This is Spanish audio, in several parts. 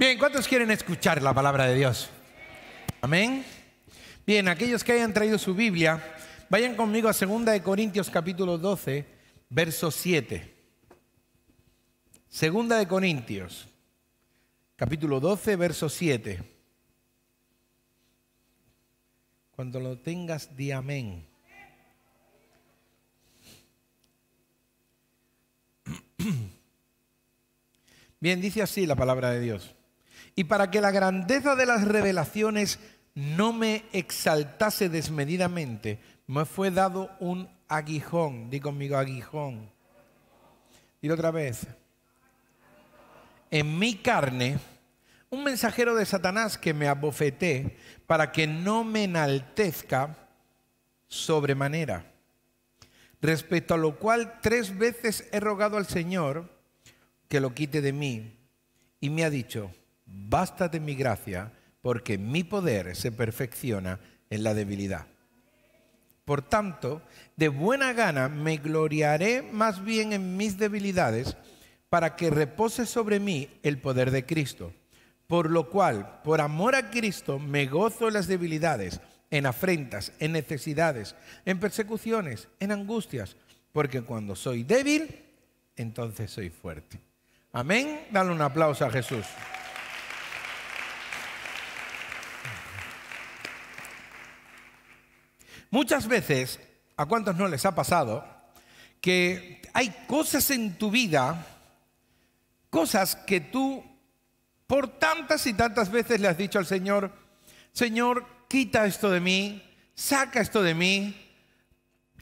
Bien, ¿cuántos quieren escuchar la palabra de Dios? Amén. Bien, aquellos que hayan traído su Biblia, vayan conmigo a 2 de Corintios capítulo 12, verso 7. Segunda de Corintios, capítulo 12, verso 7. Cuando lo tengas, di amén. Bien, dice así la palabra de Dios y para que la grandeza de las revelaciones no me exaltase desmedidamente, me fue dado un aguijón. Di conmigo aguijón. Y otra vez. En mi carne, un mensajero de Satanás que me abofeté para que no me enaltezca sobremanera. Respecto a lo cual tres veces he rogado al Señor que lo quite de mí. Y me ha dicho, bástate mi gracia, porque mi poder se perfecciona en la debilidad. Por tanto, de buena gana me gloriaré más bien en mis debilidades, para que repose sobre mí el poder de Cristo. Por lo cual, por amor a Cristo, me gozo en las debilidades, en afrentas, en necesidades, en persecuciones, en angustias, porque cuando soy débil, entonces soy fuerte. Amén. Dale un aplauso a Jesús. Muchas veces, ¿a cuántos no les ha pasado? Que hay cosas en tu vida, cosas que tú por tantas y tantas veces le has dicho al Señor, Señor, quita esto de mí, saca esto de mí,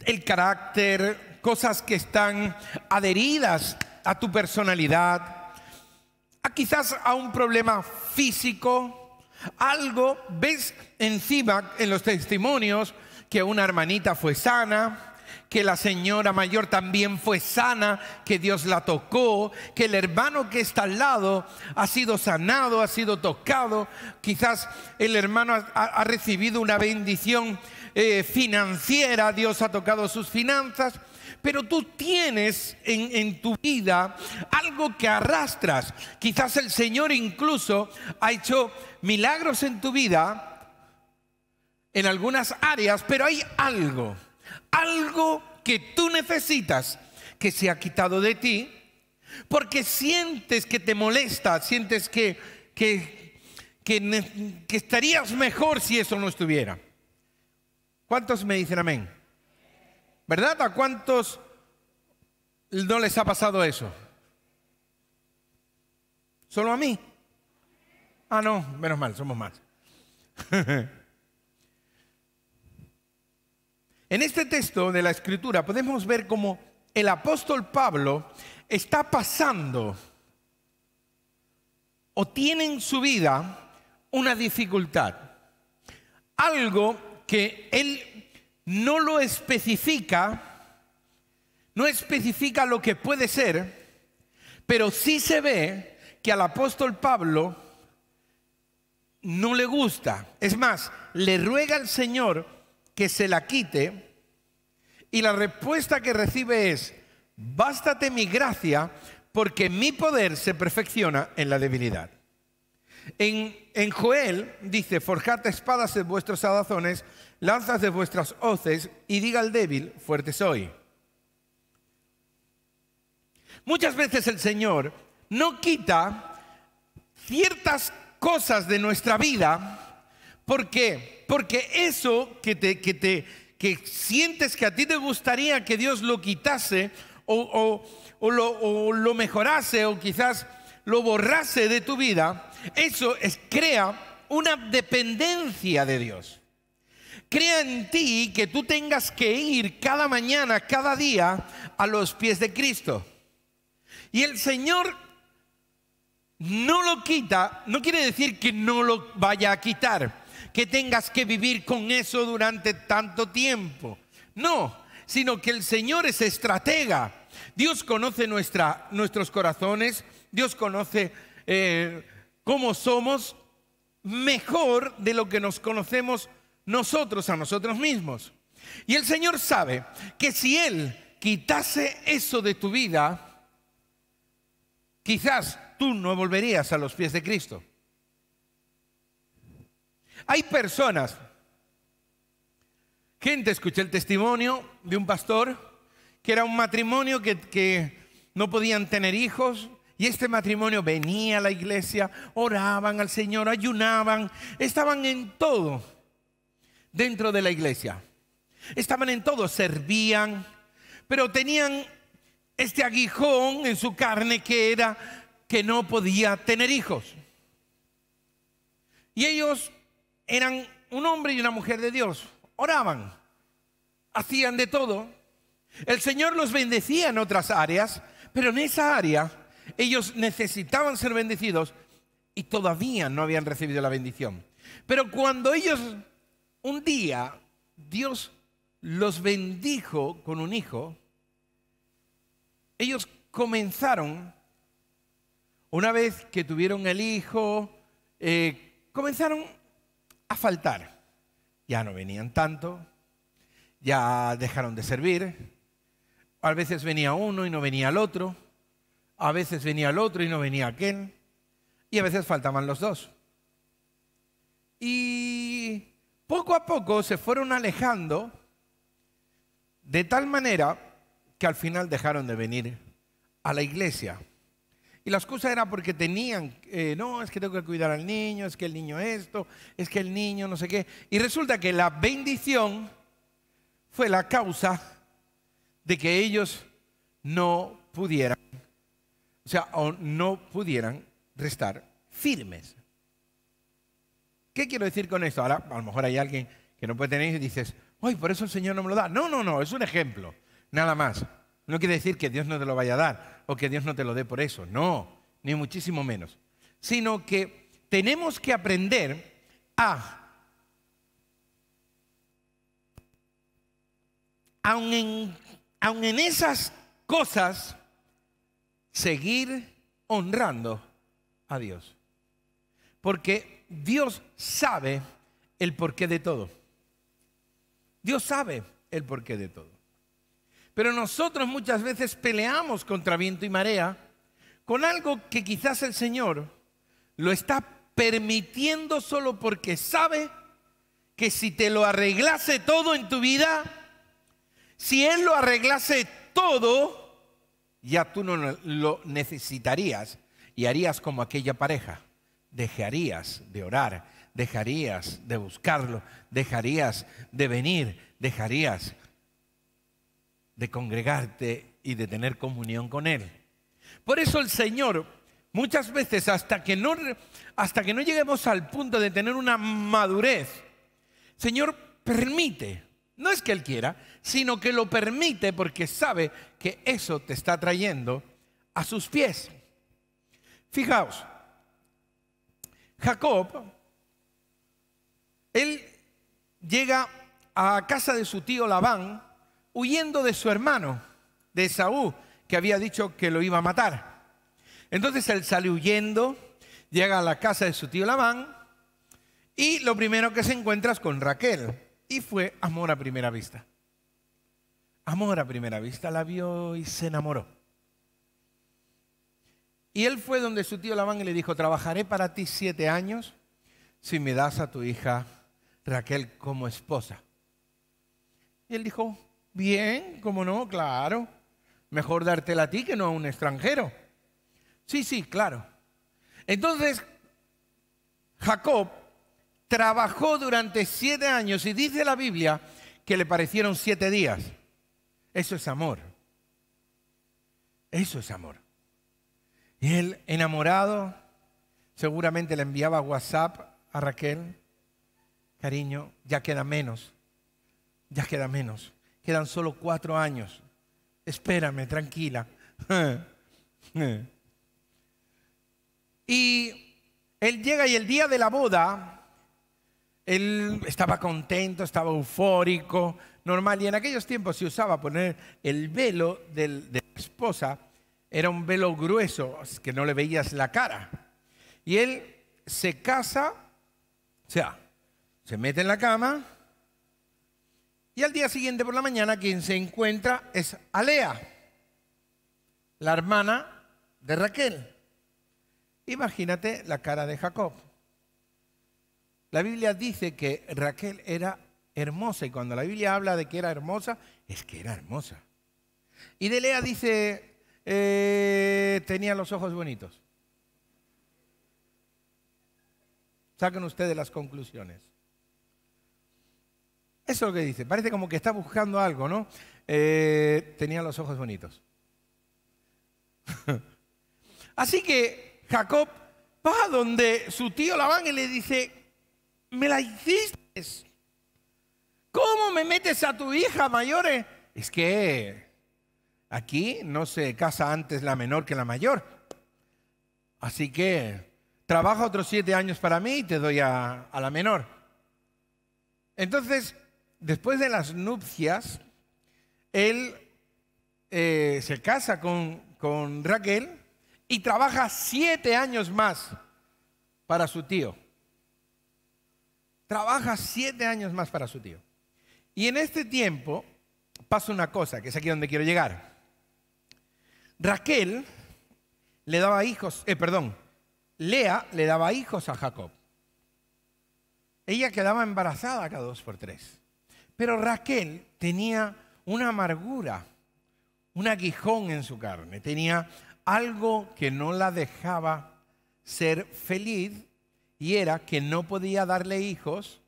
el carácter, cosas que están adheridas a tu personalidad, a quizás a un problema físico, algo, ves encima en los testimonios que una hermanita fue sana, que la señora mayor también fue sana, que Dios la tocó, que el hermano que está al lado ha sido sanado, ha sido tocado, quizás el hermano ha, recibido una bendición eh, financiera, Dios ha tocado sus finanzas, pero tú tienes en, en tu vida algo que arrastras. Quizás el Señor incluso ha hecho milagros en tu vida en algunas áreas, pero hay algo, algo que tú necesitas que se ha quitado de ti, porque sientes que te molesta, sientes que, que, que, estarías mejor si eso no estuviera. ¿Cuántos me dicen amén? ¿Verdad? ¿A cuántos no les ha pasado eso? ¿Solo a mí? Ah, no, menos mal, somos más. En este texto de la escritura podemos ver cómo el apóstol Pablo está pasando o tiene en su vida una dificultad. Algo que él no lo especifica, no especifica lo que puede ser, pero sí se ve que al apóstol Pablo no le gusta. Es más, le ruega al Señor que se la quite. Y la respuesta que recibe es, bástate mi gracia, porque mi poder se perfecciona en la debilidad. En, Joel dice, forjad espadas en vuestros adazones, lanzas de vuestras hoces, y diga al débil, fuerte soy. Muchas veces el Señor no quita ciertas cosas de nuestra vida ¿Por qué? Porque eso que te, que te que sientes que a ti te gustaría que Dios lo quitase o, lo, mejorase o quizás lo borrase de tu vida, eso crea una dependencia de Dios. Crea en ti que tú tengas que ir cada mañana, cada día, a los pies de Cristo. Y el Señor no lo quita, no quiere decir que no lo vaya a quitar que tengas que vivir con eso durante tanto tiempo. No, sino que el Señor es estratega. Dios conoce nuestra, nuestros corazones, Dios conoce eh, cómo somos mejor de lo que nos conocemos nosotros a nosotros mismos. Y el Señor sabe que si Él quitase eso de tu vida, quizás tú no volverías a los pies de Cristo. Hay personas, gente, escuché el testimonio de un pastor que era un matrimonio que, no podían tener hijos, y este matrimonio venía a la iglesia, oraban al Señor, ayunaban, estaban en todo dentro de la iglesia. Estaban en todo, servían, pero tenían este aguijón en su carne que era que no podía tener hijos. Y ellos eran un hombre y una mujer de Dios. Oraban, hacían de todo. El Señor los bendecía en otras áreas, pero en esa área ellos necesitaban ser bendecidos y todavía no habían recibido la bendición. Pero cuando ellos, un día, Dios los bendijo con un hijo, ellos comenzaron, una vez que tuvieron el hijo, eh, comenzaron a faltar. Ya no venían tanto, ya dejaron de servir. A veces venía uno y no venía el otro. A veces venía el otro y no venía aquel. Y a veces faltaban los dos. Y poco a poco se fueron alejando de tal manera que al final dejaron de venir a la iglesia. Y la excusa era porque tenían, eh, no, es que tengo que cuidar al niño, es que el niño esto, es que el niño no sé qué. Y resulta que la bendición fue la causa de que ellos no pudieran, o sea, o no pudieran restar firmes. ¿Qué quiero decir con esto? Ahora, a lo mejor hay alguien que no puede tener y dices, ¡ay, por eso el Señor no me lo da! No, no, no, es un ejemplo, nada más. No quiere decir que Dios no te lo vaya a dar o que Dios no te lo dé por eso, no, ni muchísimo menos, sino que tenemos que aprender a, aun en, aun en esas cosas, seguir honrando a Dios. Porque Dios sabe el porqué de todo. Dios sabe el porqué de todo. Pero nosotros muchas veces peleamos contra viento y marea con algo que quizás el Señor lo está permitiendo solo porque sabe que si te lo arreglase todo en tu vida, si Él lo arreglase todo, ya tú no lo necesitarías y harías como aquella pareja. Dejarías de orar, dejarías de buscarlo, dejarías de venir, dejarías de congregarte y de tener comunión con Él. Por eso el Señor, muchas veces, hasta que no, hasta que no lleguemos al punto de tener una madurez, Señor permite, no es que Él quiera, sino que lo permite porque sabe que eso te está trayendo a sus pies. Fijaos, Jacob, él llega a casa de su tío Labán, huyendo de su hermano, de Saúl, que había dicho que lo iba a matar. Entonces él sale huyendo, llega a la casa de su tío Labán y lo primero que se encuentra es con Raquel. Y fue amor a primera vista. Amor a primera vista, la vio y se enamoró. Y él fue donde su tío Labán y le dijo, trabajaré para ti siete años si me das a tu hija Raquel como esposa. Y él dijo, Bien, cómo no, claro. Mejor dártela a ti que no a un extranjero. Sí, sí, claro. Entonces, Jacob trabajó durante siete años y dice la Biblia que le parecieron siete días. Eso es amor. Eso es amor. Y él, enamorado, seguramente le enviaba WhatsApp a Raquel. Cariño, ya queda menos. Ya queda menos quedan solo cuatro años. Espérame, tranquila. y él llega y el día de la boda, él estaba contento, estaba eufórico, normal. Y en aquellos tiempos se usaba poner el velo de la esposa, era un velo grueso, que no le veías la cara. Y él se casa, o sea, se mete en la cama, y al día siguiente por la mañana quien se encuentra es Alea, la hermana de Raquel. Imagínate la cara de Jacob. La Biblia dice que Raquel era hermosa y cuando la Biblia habla de que era hermosa, es que era hermosa. Y de Lea dice, eh, tenía los ojos bonitos. Saquen ustedes las conclusiones. Eso es lo que dice. Parece como que está buscando algo, ¿no? Eh, tenía los ojos bonitos. Así que Jacob va donde su tío Labán y le dice, me la hiciste. ¿Cómo me metes a tu hija mayores? Eh? Es que aquí no se casa antes la menor que la mayor. Así que trabaja otros siete años para mí y te doy a la menor. Entonces, después de las nupcias, él eh, se casa con, con Raquel y trabaja siete años más para su tío. Trabaja siete años más para su tío. Y en este tiempo pasa una cosa, que es aquí donde quiero llegar. Raquel le daba hijos, eh, perdón, Lea le daba hijos a Jacob. Ella quedaba embarazada cada dos por tres. Pero Raquel tenía una amargura, un aguijón en su carne, tenía algo que no la dejaba ser feliz y era que no podía darle hijos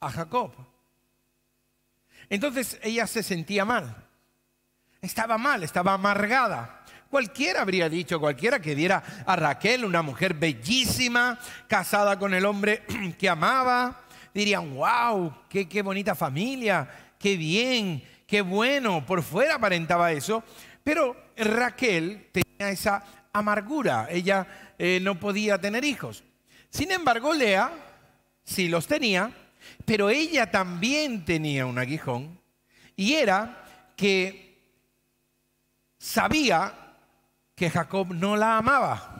a Jacob. Entonces ella se sentía mal, estaba mal, estaba amargada. Cualquiera habría dicho, cualquiera que diera a Raquel, una mujer bellísima, casada con el hombre que amaba, dirían, wow, qué, bonita familia, qué bien, qué bueno. Por fuera aparentaba eso. Pero Raquel tenía esa amargura. Ella eh, no podía tener hijos. Sin embargo, Lea sí los tenía, pero ella también tenía un aguijón. Y era que sabía que Jacob no la amaba.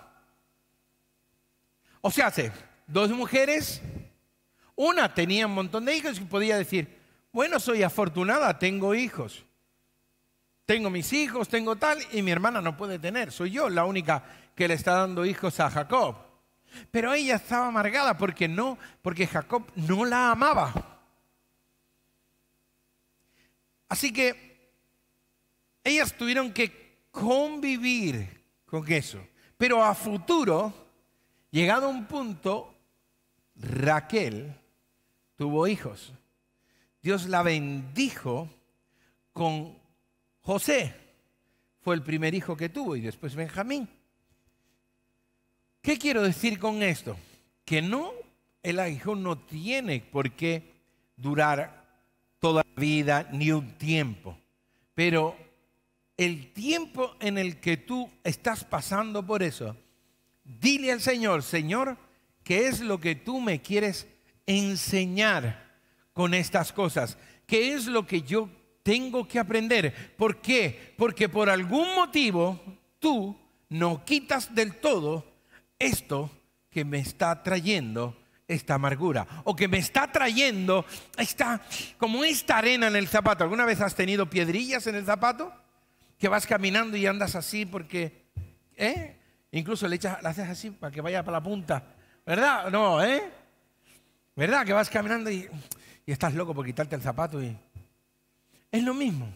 O sea, dos mujeres una tenía un montón de hijos y podía decir, bueno, soy afortunada, tengo hijos. Tengo mis hijos, tengo tal, y mi hermana no puede tener. Soy yo la única que le está dando hijos a Jacob. Pero ella estaba amargada porque no, porque Jacob no la amaba. Así que ellas tuvieron que convivir con eso. Pero a futuro, llegado un punto, Raquel tuvo hijos. Dios la bendijo con José, fue el primer hijo que tuvo, y después Benjamín. ¿Qué quiero decir con esto? Que no, el hijo no tiene por qué durar toda la vida ni un tiempo, pero el tiempo en el que tú estás pasando por eso, dile al Señor, Señor, ¿qué es lo que tú me quieres enseñar con estas cosas? ¿Qué es lo que yo tengo que aprender? ¿Por qué? Porque por algún motivo tú no quitas del todo esto que me está trayendo esta amargura o que me está trayendo esta como esta arena en el zapato. ¿Alguna vez has tenido piedrillas en el zapato? Que vas caminando y andas así porque ¿eh? incluso le echas, las haces así para que vaya para la punta. ¿Verdad? No, ¿eh? ¿Verdad? Que vas caminando y, estás loco por quitarte el zapato y. Es lo mismo.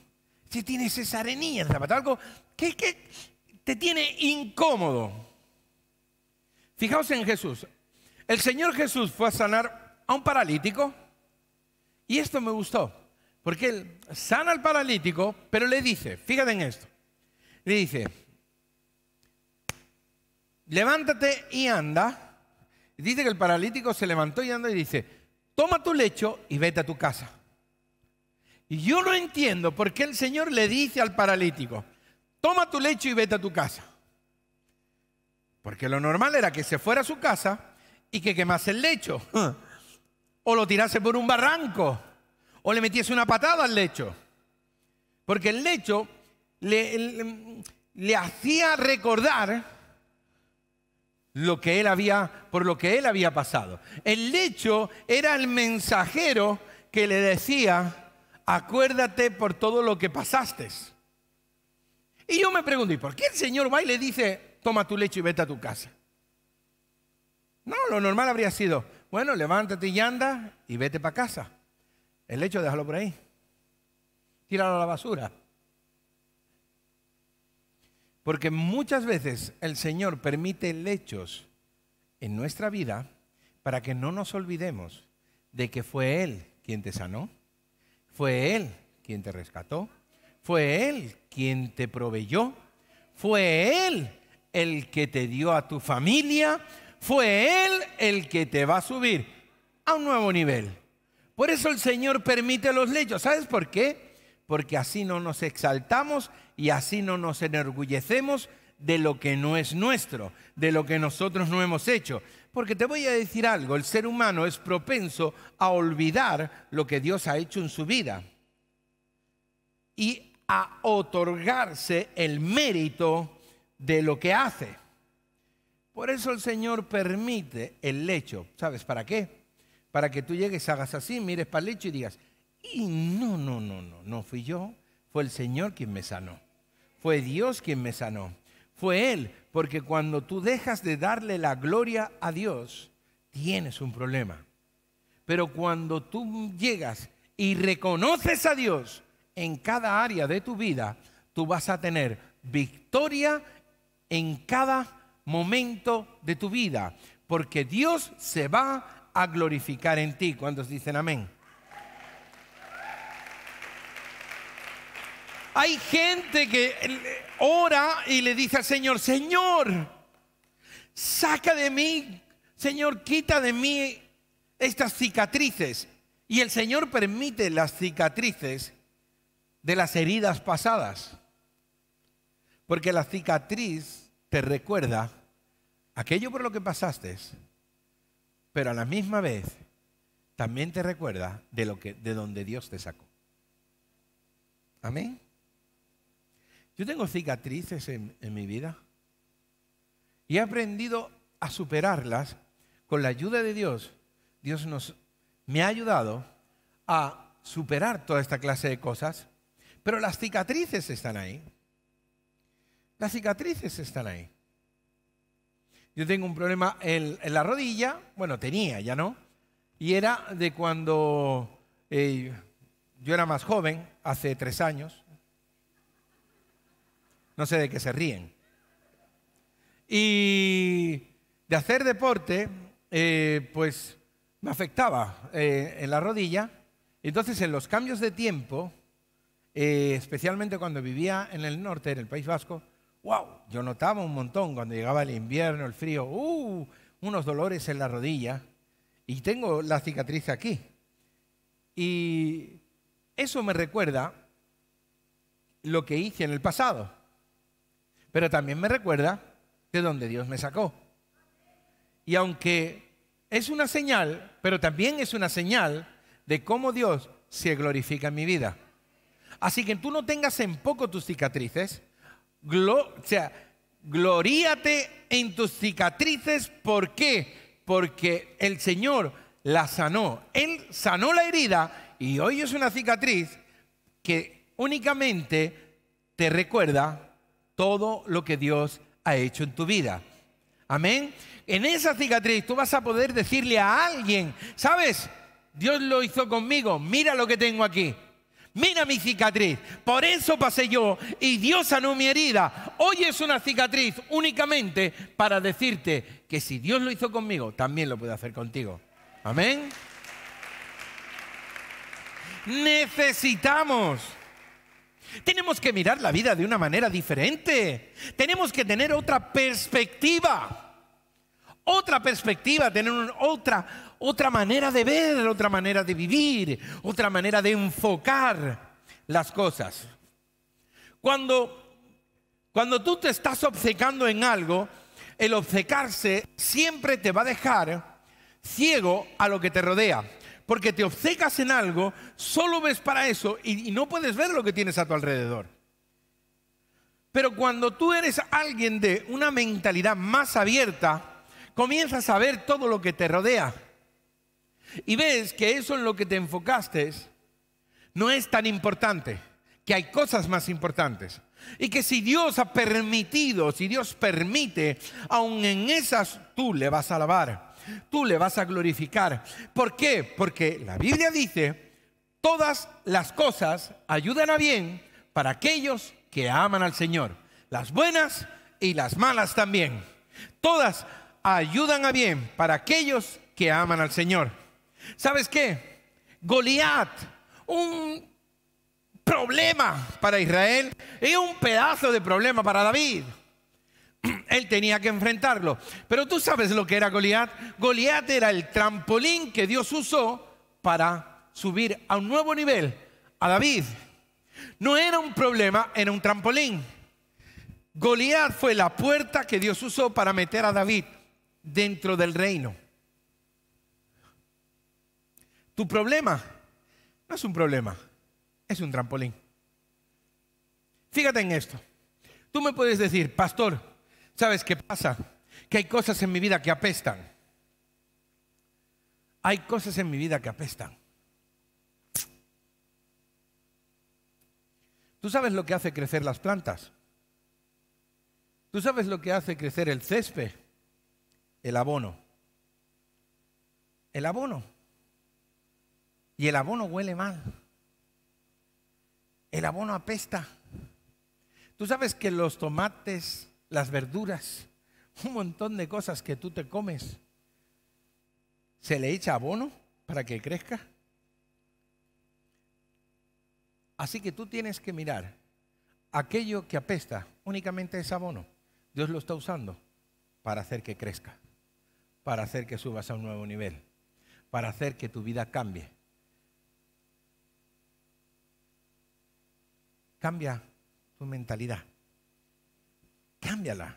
Si tienes esa arenilla en el zapato, algo que, que te tiene incómodo. Fijaos en Jesús. El Señor Jesús fue a sanar a un paralítico. Y esto me gustó, porque él sana al paralítico, pero le dice, fíjate en esto, le dice, levántate y anda, Dice que el paralítico se levantó y anda y dice, toma tu lecho y vete a tu casa. Y yo no entiendo por qué el Señor le dice al paralítico, toma tu lecho y vete a tu casa. Porque lo normal era que se fuera a su casa y que quemase el lecho. O lo tirase por un barranco. O le metiese una patada al lecho. Porque el lecho le, le, le hacía recordar lo que él había, por lo que él había pasado. El lecho era el mensajero que le decía, acuérdate por todo lo que pasaste. Y yo me pregunté por qué el Señor va y le dice, toma tu lecho y vete a tu casa? No, lo normal habría sido, bueno, levántate y anda y vete para casa. El lecho déjalo por ahí. Tíralo a la basura. Porque muchas veces el Señor permite lechos en nuestra vida para que no nos olvidemos de que fue Él quien te sanó, fue Él quien te rescató, fue Él quien te proveyó, fue Él el que te dio a tu familia, fue Él el que te va a subir a un nuevo nivel. Por eso el Señor permite los lechos. ¿Sabes por qué? porque así no nos exaltamos y así no nos enorgullecemos de lo que no es nuestro, de lo que nosotros no hemos hecho. Porque te voy a decir algo, el ser humano es propenso a olvidar lo que Dios ha hecho en su vida y a otorgarse el mérito de lo que hace. Por eso el Señor permite el lecho. ¿Sabes para qué? Para que tú llegues, hagas así, mires para el lecho y digas, y no, no, no, no, no fui yo. Fue el Señor quien me sanó. Fue Dios quien me sanó. Fue Él, porque cuando tú dejas de darle la gloria a Dios, tienes un problema. Pero cuando tú llegas y reconoces a Dios en cada área de tu vida, tú vas a tener victoria en cada momento de tu vida, porque Dios se va a glorificar en ti. ¿Cuántos dicen amén? Hay gente que ora y le dice al Señor, Señor, saca de mí, Señor, quita de mí estas cicatrices. Y el Señor permite las cicatrices de las heridas pasadas. Porque la cicatriz te recuerda aquello por lo que pasaste, pero a la misma vez también te recuerda de lo que de donde Dios te sacó. Amén. Yo tengo cicatrices en, mi vida y he aprendido a superarlas con la ayuda de Dios. Dios nos, me ha ayudado a superar toda esta clase de cosas, pero las cicatrices están ahí. Las cicatrices están ahí. Yo tengo un problema en, la rodilla, bueno, tenía, ya no, y era de cuando eh, yo era más joven, hace tres años, no sé de qué se ríen. Y de hacer deporte, eh, pues me afectaba eh, en la rodilla. Entonces, en los cambios de tiempo, eh, especialmente cuando vivía en el norte, en el País Vasco, wow, yo notaba un montón cuando llegaba el invierno, el frío, uh, unos dolores en la rodilla. Y tengo la cicatriz aquí. Y eso me recuerda lo que hice en el pasado pero también me recuerda de donde Dios me sacó. Y aunque es una señal, pero también es una señal de cómo Dios se glorifica en mi vida. Así que tú no tengas en poco tus cicatrices, o sea, gloríate en tus cicatrices, ¿por qué? Porque el Señor la sanó, Él sanó la herida y hoy es una cicatriz que únicamente te recuerda todo lo que Dios ha hecho en tu vida. Amén. En esa cicatriz tú vas a poder decirle a alguien, ¿sabes? Dios lo hizo conmigo, mira lo que tengo aquí. Mira mi cicatriz, por eso pasé yo y Dios sanó mi herida. Hoy es una cicatriz únicamente para decirte que si Dios lo hizo conmigo, también lo puede hacer contigo. Amén. Necesitamos tenemos que mirar la vida de una manera diferente. Tenemos que tener otra perspectiva. Otra perspectiva, tener otra, otra manera de ver, otra manera de vivir, otra manera de enfocar las cosas. cuando tú te estás obcecando en algo, el obcecarse siempre te va a dejar ciego a lo que te rodea porque te obcecas en algo, solo ves para eso y, no puedes ver lo que tienes a tu alrededor. Pero cuando tú eres alguien de una mentalidad más abierta, comienzas a ver todo lo que te rodea. Y ves que eso en lo que te enfocaste no es tan importante, que hay cosas más importantes. Y que si Dios ha permitido, si Dios permite, aún en esas tú le vas a alabar tú le vas a glorificar. ¿Por qué? Porque la Biblia dice, todas las cosas ayudan a bien para aquellos que aman al Señor. Las buenas y las malas también. Todas ayudan a bien para aquellos que aman al Señor. ¿Sabes qué? Goliat, un problema para Israel y un pedazo de problema para David. Él tenía que enfrentarlo. Pero tú sabes lo que era Goliat. Goliat era el trampolín que Dios usó para subir a un nuevo nivel a David. No era un problema, era un trampolín. Goliat fue la puerta que Dios usó para meter a David dentro del reino. Tu problema no es un problema, es un trampolín. Fíjate en esto. Tú me puedes decir, pastor, ¿Sabes qué pasa? Que hay cosas en mi vida que apestan. Hay cosas en mi vida que apestan. ¿Tú sabes lo que hace crecer las plantas? ¿Tú sabes lo que hace crecer el césped? El abono. El abono. Y el abono huele mal. El abono apesta. ¿Tú sabes que los tomates, las verduras, un montón de cosas que tú te comes. ¿Se le echa abono para que crezca? Así que tú tienes que mirar, aquello que apesta únicamente es abono. Dios lo está usando para hacer que crezca, para hacer que subas a un nuevo nivel, para hacer que tu vida cambie. Cambia tu mentalidad cámbiala.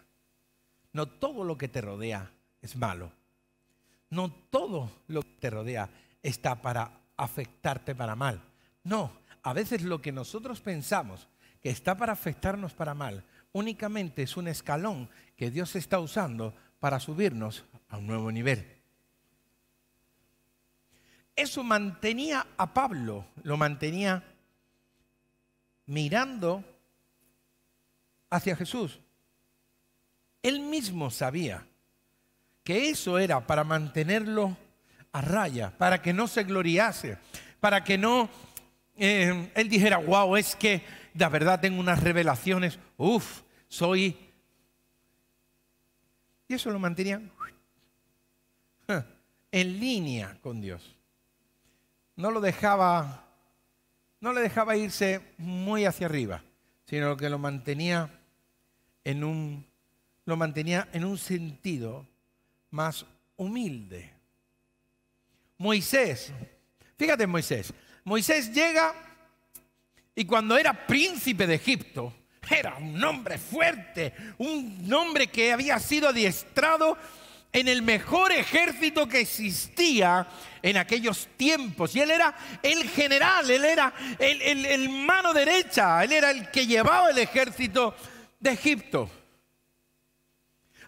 No todo lo que te rodea es malo. No todo lo que te rodea está para afectarte para mal. No, a veces lo que nosotros pensamos que está para afectarnos para mal únicamente es un escalón que Dios está usando para subirnos a un nuevo nivel. Eso mantenía a Pablo, lo mantenía mirando hacia Jesús. Él mismo sabía que eso era para mantenerlo a raya, para que no se gloriase, para que no eh, él dijera, wow, es que la verdad tengo unas revelaciones, uff, soy... Y eso lo mantenía en línea con Dios. No lo dejaba, no le dejaba irse muy hacia arriba, sino que lo mantenía en un lo mantenía en un sentido más humilde. Moisés, fíjate Moisés, Moisés llega y cuando era príncipe de Egipto, era un hombre fuerte, un hombre que había sido adiestrado en el mejor ejército que existía en aquellos tiempos. Y él era el general, él era el, el mano derecha, él era el que llevaba el ejército de Egipto.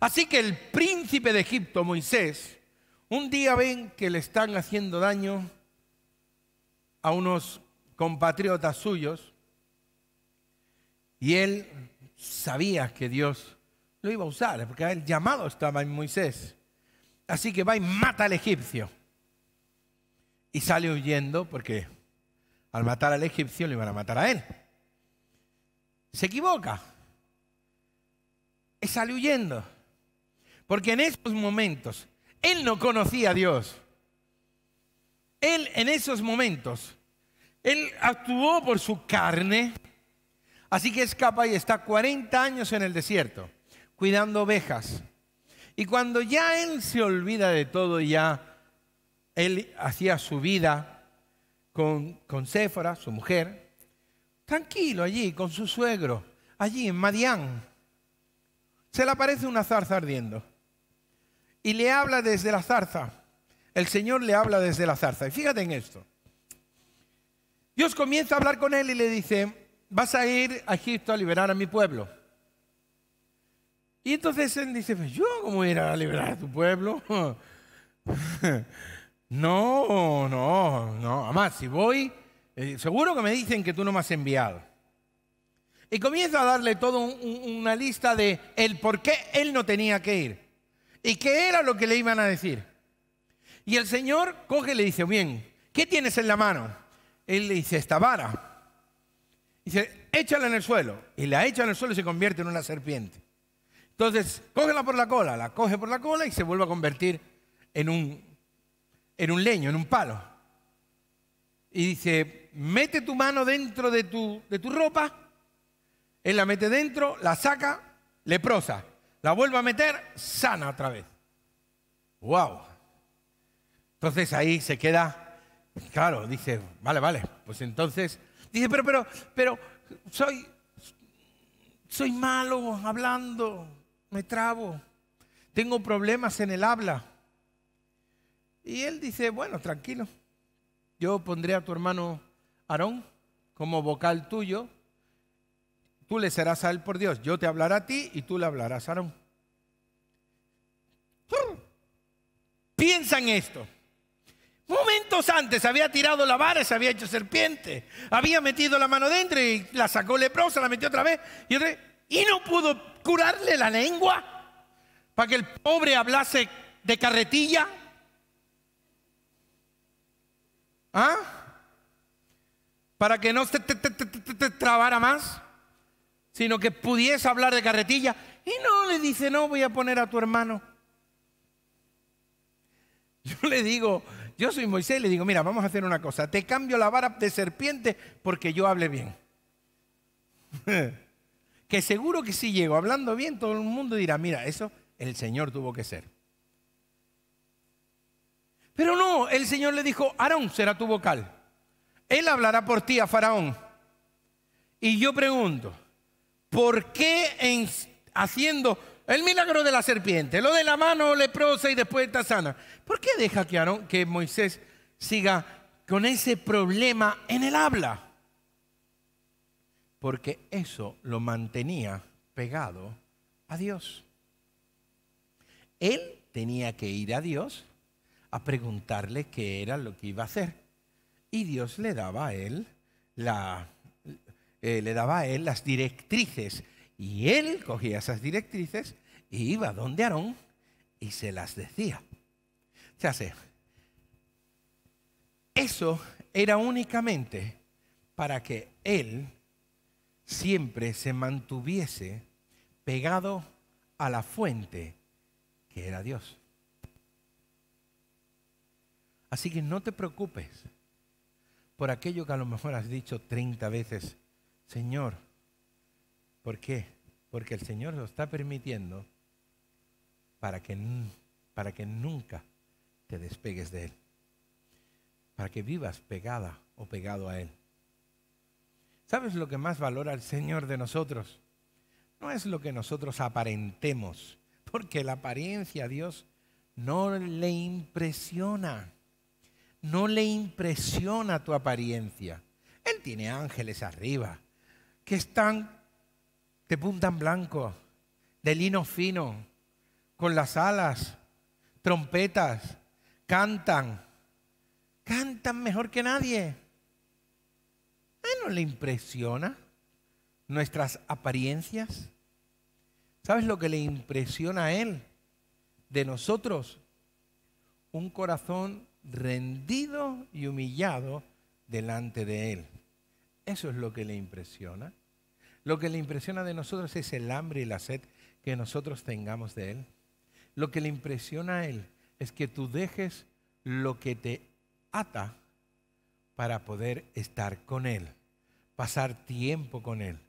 Así que el príncipe de Egipto, Moisés, un día ven que le están haciendo daño a unos compatriotas suyos y él sabía que Dios lo iba a usar, porque el llamado estaba en Moisés. Así que va y mata al egipcio. Y sale huyendo porque al matar al egipcio le iban a matar a él. Se equivoca. Y sale huyendo. Porque en esos momentos él no conocía a Dios. Él en esos momentos, él actuó por su carne, así que escapa y está 40 años en el desierto, cuidando ovejas. Y cuando ya él se olvida de todo, ya él hacía su vida con, con Séfora, su mujer, tranquilo allí, con su suegro, allí en Madián. Se le aparece una zarza ardiendo y le habla desde la zarza. El Señor le habla desde la zarza. Y fíjate en esto. Dios comienza a hablar con él y le dice, vas a ir a Egipto a liberar a mi pueblo. Y entonces él dice, pues, yo cómo voy a ir a liberar a tu pueblo. no, no, no. Además, si voy, eh, seguro que me dicen que tú no me has enviado. Y comienza a darle toda una lista de el por qué él no tenía que ir y qué era lo que le iban a decir. Y el Señor coge y le dice, bien, ¿qué tienes en la mano? Él le dice, esta vara. Dice, échala en el suelo. Y la echa en el suelo y se convierte en una serpiente. Entonces, cógela por la cola, la coge por la cola y se vuelve a convertir en un, en un leño, en un palo. Y dice, mete tu mano dentro de tu, de tu ropa. Él la mete dentro, la saca, leprosa la vuelvo a meter, sana otra vez. ¡Wow! Entonces ahí se queda, claro, dice, vale, vale, pues entonces, dice, pero, pero, pero, soy, soy malo hablando, me trabo, tengo problemas en el habla. Y él dice, bueno, tranquilo, yo pondré a tu hermano Aarón como vocal tuyo Tú le serás a él por Dios. Yo te hablaré a ti y tú le hablarás a Aarón. Piensa en esto. Momentos antes había tirado la vara, se había hecho serpiente, había metido la mano dentro y la sacó leprosa, la metió otra vez y, no pudo curarle la lengua para que el pobre hablase de carretilla. ¿Ah? Para que no se te, trabara más sino que pudiese hablar de carretilla. Y no le dice, no, voy a poner a tu hermano. Yo le digo, yo soy Moisés le digo, mira, vamos a hacer una cosa, te cambio la vara de serpiente porque yo hable bien. que seguro que si llego hablando bien, todo el mundo dirá, mira, eso el Señor tuvo que ser. Pero no, el Señor le dijo, Aarón será tu vocal. Él hablará por ti a Faraón. Y yo pregunto, ¿Por qué en, haciendo el milagro de la serpiente, lo de la mano leprosa y después está sana? ¿Por qué deja que, que Moisés siga con ese problema en el habla? Porque eso lo mantenía pegado a Dios. Él tenía que ir a Dios a preguntarle qué era lo que iba a hacer. Y Dios le daba a él la eh, le daba a él las directrices. Y él cogía esas directrices y iba donde Aarón y se las decía. Se hace. Eso era únicamente para que él siempre se mantuviese pegado a la fuente que era Dios. Así que no te preocupes por aquello que a lo mejor has dicho 30 veces Señor, ¿por qué? Porque el Señor lo está permitiendo para que, para que nunca te despegues de Él, para que vivas pegada o pegado a Él. ¿Sabes lo que más valora el Señor de nosotros? No es lo que nosotros aparentemos, porque la apariencia a Dios no le impresiona. No le impresiona tu apariencia. Él tiene ángeles arriba que están de puntan blanco, de lino fino, con las alas, trompetas, cantan, cantan mejor que nadie. ¿A no le impresiona nuestras apariencias? ¿Sabes lo que le impresiona a él de nosotros? Un corazón rendido y humillado delante de él. Eso es lo que le impresiona. Lo que le impresiona de nosotros es el hambre y la sed que nosotros tengamos de Él. Lo que le impresiona a Él es que tú dejes lo que te ata para poder estar con Él, pasar tiempo con Él.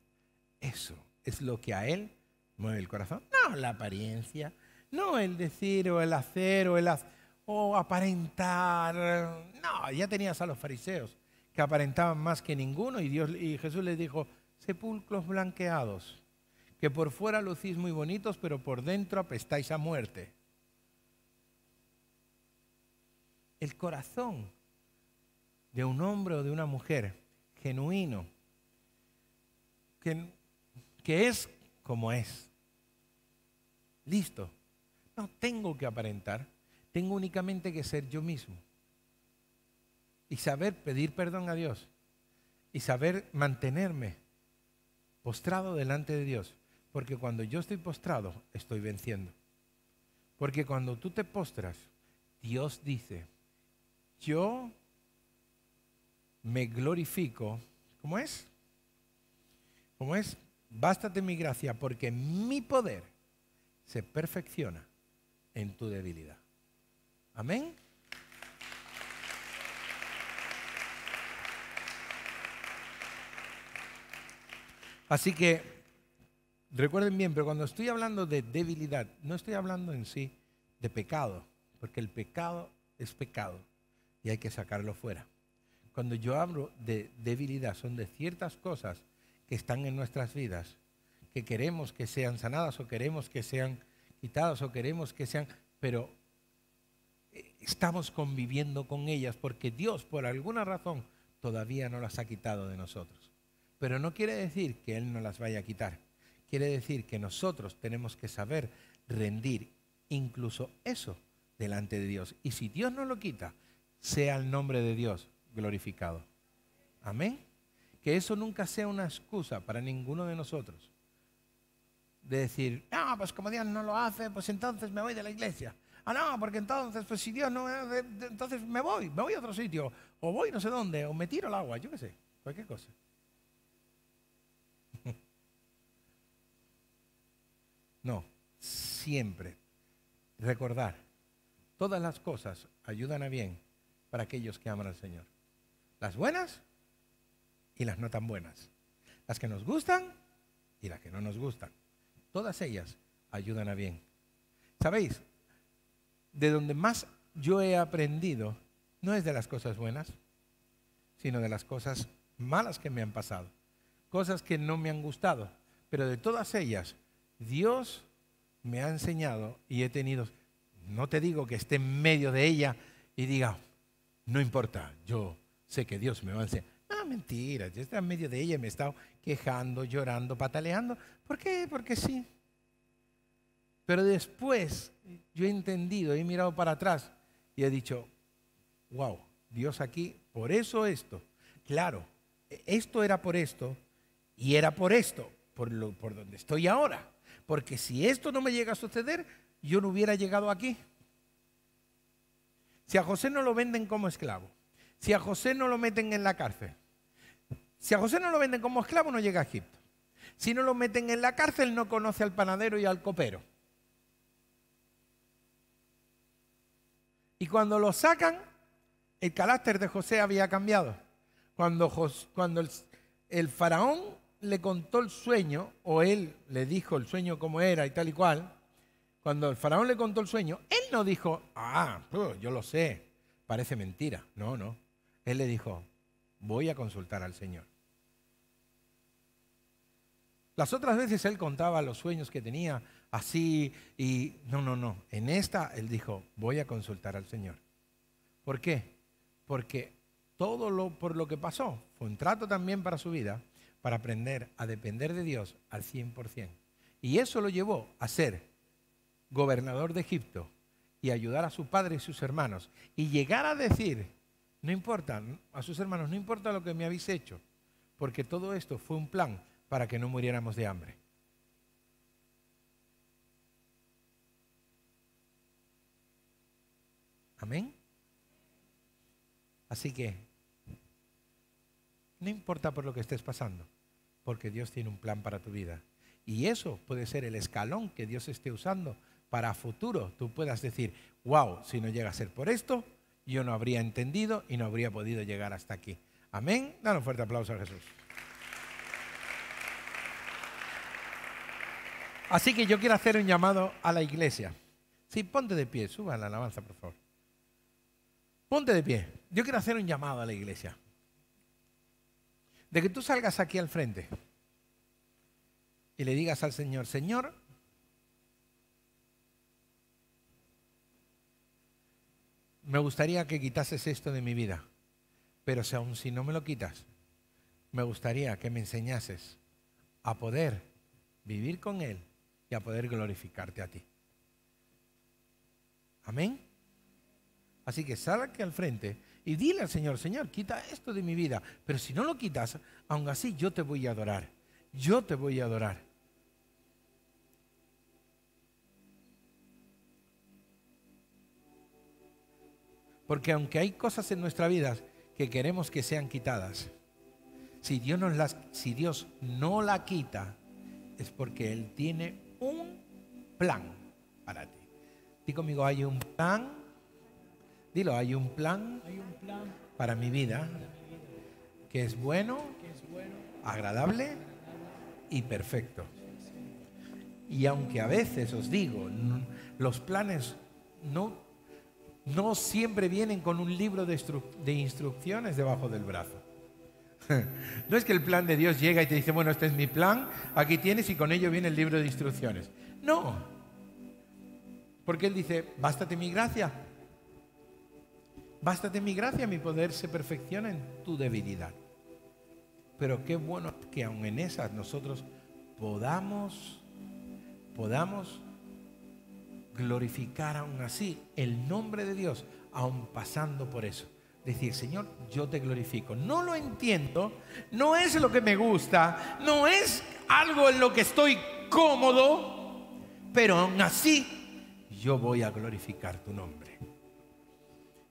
Eso es lo que a Él mueve el corazón. No la apariencia, no el decir o el hacer o el aparentar. No, ya tenías a los fariseos que aparentaban más que ninguno y, Dios, y Jesús les dijo, sepulcros blanqueados, que por fuera lucís muy bonitos, pero por dentro apestáis a muerte. El corazón de un hombre o de una mujer genuino, que, que es como es. Listo. No tengo que aparentar, tengo únicamente que ser yo mismo. Y saber pedir perdón a Dios. Y saber mantenerme postrado delante de Dios. Porque cuando yo estoy postrado, estoy venciendo. Porque cuando tú te postras, Dios dice, yo me glorifico. ¿Cómo es? ¿Cómo es? Bástate mi gracia porque mi poder se perfecciona en tu debilidad. Amén. Así que recuerden bien, pero cuando estoy hablando de debilidad, no estoy hablando en sí de pecado, porque el pecado es pecado y hay que sacarlo fuera. Cuando yo hablo de debilidad, son de ciertas cosas que están en nuestras vidas, que queremos que sean sanadas o queremos que sean quitadas o queremos que sean, pero eh, estamos conviviendo con ellas porque Dios por alguna razón todavía no las ha quitado de nosotros. Pero no quiere decir que Él no las vaya a quitar. Quiere decir que nosotros tenemos que saber rendir incluso eso delante de Dios. Y si Dios no lo quita, sea el nombre de Dios glorificado. Amén. Que eso nunca sea una excusa para ninguno de nosotros. De decir, ah, pues como Dios no lo hace, pues entonces me voy de la iglesia. Ah, no, porque entonces, pues si Dios no entonces me voy, me voy a otro sitio, o voy no sé dónde, o me tiro al agua, yo qué sé, cualquier cosa. No, siempre recordar, todas las cosas ayudan a bien para aquellos que aman al Señor. Las buenas y las no tan buenas. Las que nos gustan y las que no nos gustan. Todas ellas ayudan a bien. ¿Sabéis? De donde más yo he aprendido no es de las cosas buenas, sino de las cosas malas que me han pasado. Cosas que no me han gustado. Pero de todas ellas Dios me ha enseñado y he tenido, no te digo que esté en medio de ella y diga, no importa, yo sé que Dios me va a enseñar. Ah, mentira, yo estoy en medio de ella y me he estado quejando, llorando, pataleando. ¿Por qué? Porque sí. Pero después yo he entendido, he mirado para atrás y he dicho, wow, Dios aquí, por eso esto. Claro, e-, esto era por esto y era por esto, por, lo, por donde estoy ahora. Porque si esto no me llega a suceder, yo no hubiera llegado aquí. Si a José no lo venden como esclavo, si a José no lo meten en la cárcel, si a José no lo venden como esclavo, no llega a Egipto. Si no lo meten en la cárcel, no conoce al panadero y al copero. Y cuando lo sacan, el carácter de José había cambiado. Cuando, cuando el faraón le contó el sueño, o él le dijo el sueño como era y tal y cual, cuando el faraón le contó el sueño, él no dijo, ah, yo lo sé, parece mentira. No, no. Él le dijo, voy a consultar al Señor. Las otras veces él contaba los sueños que tenía así y no, no, no. En esta él dijo, voy a consultar al Señor. ¿Por qué? Porque todo lo por lo que pasó fue un trato también para su vida para aprender a depender de Dios al 100%. Y eso lo llevó a ser gobernador de Egipto y ayudar a su padre y sus hermanos. Y llegar a decir, no importa, a sus hermanos, no importa lo que me habéis hecho, porque todo esto fue un plan para que no muriéramos de hambre. Amén. Así que, no importa por lo que estés pasando, porque Dios tiene un plan para tu vida. Y eso puede ser el escalón que Dios esté usando para futuro. Tú puedas decir, wow, si no llega a ser por esto, yo no habría entendido y no habría podido llegar hasta aquí. Amén. Dan un fuerte aplauso a Jesús. Así que yo quiero hacer un llamado a la iglesia. Sí, ponte de pie, suba la alabanza, por favor. Ponte de pie. Yo quiero hacer un llamado a la iglesia de que tú salgas aquí al frente y le digas al Señor, Señor, me gustaría que quitases esto de mi vida, pero si aun si no me lo quitas, me gustaría que me enseñases a poder vivir con Él y a poder glorificarte a ti. Amén. Así que sal aquí al frente y dile al Señor, Señor, quita esto de mi vida. Pero si no lo quitas, aún así yo te voy a adorar. Yo te voy a adorar. Porque aunque hay cosas en nuestra vida que queremos que sean quitadas, si Dios, nos las, no la quita, es porque Él tiene un plan para ti. Dí conmigo, hay un plan Dilo, hay un plan para mi vida que es bueno, agradable y perfecto. Y aunque a veces os digo, los planes no, siempre vienen con un libro de, de instrucciones debajo del brazo. No es que el plan de Dios llega y te dice, bueno, este es mi plan, aquí tienes y con ello viene el libro de instrucciones. No, porque Él dice, bástate mi gracia, Bástate mi gracia, mi poder se perfecciona en tu debilidad. Pero qué bueno que aun en esas nosotros podamos, podamos glorificar aún así el nombre de Dios, aun pasando por eso. Decir, Señor, yo te glorifico. No lo entiendo, no es lo que me gusta, no es algo en lo que estoy cómodo, pero aún así yo voy a glorificar tu nombre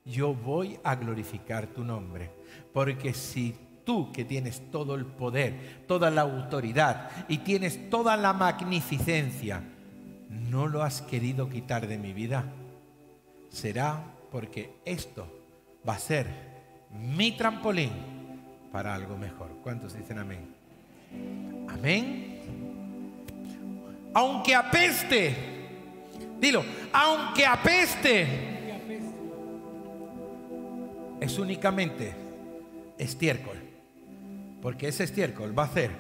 yo voy a glorificar tu nombre. Porque si tú que tienes todo el poder, toda la autoridad y tienes toda la magnificencia, no lo has querido quitar de mi vida, será porque esto va a ser mi trampolín para algo mejor. ¿Cuántos dicen amén? Amén. Aunque apeste, dilo, aunque apeste es únicamente estiércol. Porque ese estiércol va a hacer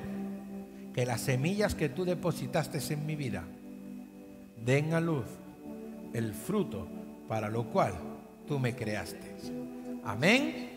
que las semillas que tú depositaste en mi vida den a luz el fruto para lo cual tú me creaste. Amén.